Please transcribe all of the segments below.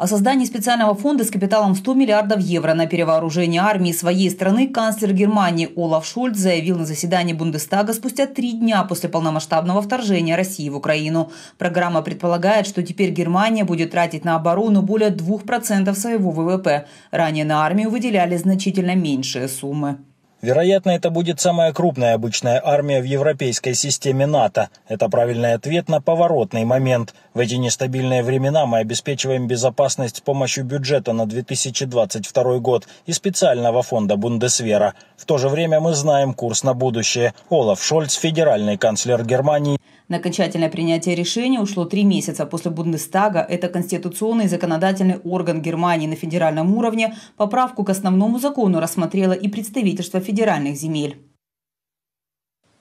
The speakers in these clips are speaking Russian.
О создании специального фонда с капиталом 100 миллиардов евро на перевооружение армии своей страны канцлер Германии Олаф Шольц заявил на заседании Бундестага спустя три дня после полномасштабного вторжения России в Украину. Программа предполагает, что теперь Германия будет тратить на оборону более 2% своего ВВП. Ранее на армию выделяли значительно меньшие суммы. Вероятно, это будет самая крупная обычная армия в европейской системе НАТО. Это правильный ответ на поворотный момент. В эти нестабильные времена мы обеспечиваем безопасность с помощью бюджета на 2022 год и специального фонда Бундесвера. В то же время мы знаем курс на будущее. Олаф Шольц, федеральный канцлер Германии, на окончательное принятие решения ушло три месяца после Бундестага. Это конституционный и законодательный орган Германии на федеральном уровне. Поправку к основному закону рассмотрело и представительство федеральных земель.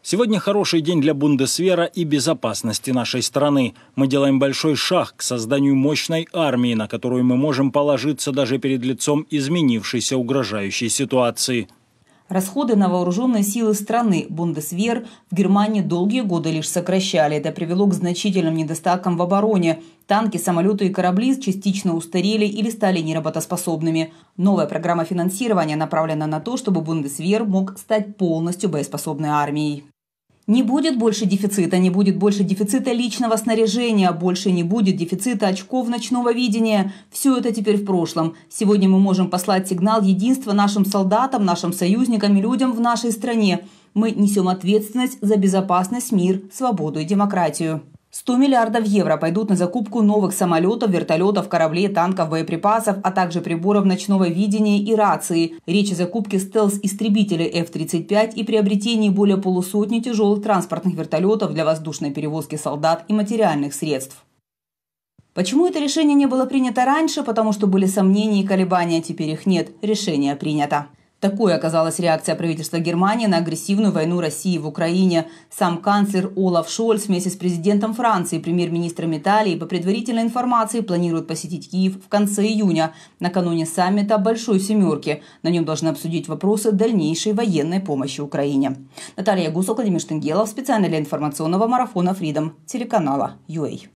Сегодня хороший день для Бундесвера и безопасности нашей страны. Мы делаем большой шаг к созданию мощной армии, на которую мы можем положиться даже перед лицом изменившейся угрожающей ситуации. Расходы на вооруженные силы страны Бундесвер в Германии долгие годы лишь сокращали. Это привело к значительным недостаткам в обороне, Танки, самолеты и корабли частично устарели или стали неработоспособными. Новая программа финансирования направлена на то, чтобы Бундесвер мог стать полностью боеспособной армией. Не будет больше дефицита, не будет больше дефицита личного снаряжения, больше не будет дефицита очков ночного видения. Все это теперь в прошлом. Сегодня мы можем послать сигнал единства нашим солдатам, нашим союзникам и людям в нашей стране. Мы несем ответственность за безопасность, мир, свободу и демократию. 100 миллиардов евро пойдут на закупку новых самолетов, вертолетов, кораблей, танков, боеприпасов, а также приборов ночного видения и рации. Речь о закупке стелс-истребителей F-35 и приобретении более полусотни тяжелых транспортных вертолетов для воздушной перевозки солдат и материальных средств. Почему это решение не было принято раньше? Потому что были сомнения и колебания, теперь их нет. Решение принято. Такой оказалась реакция правительства Германии на агрессивную войну России в Украине. Сам канцлер Олаф Шольц вместе с президентом Франции и премьер-министром Италии по предварительной информации планируют посетить Киев в конце июня, накануне саммита «Большой семерки». На нем должны обсудить вопросы дальнейшей военной помощи Украине. Наталья Гусок, Владимир Штенгелов, специально для информационного марафона Freedom телеканала UA.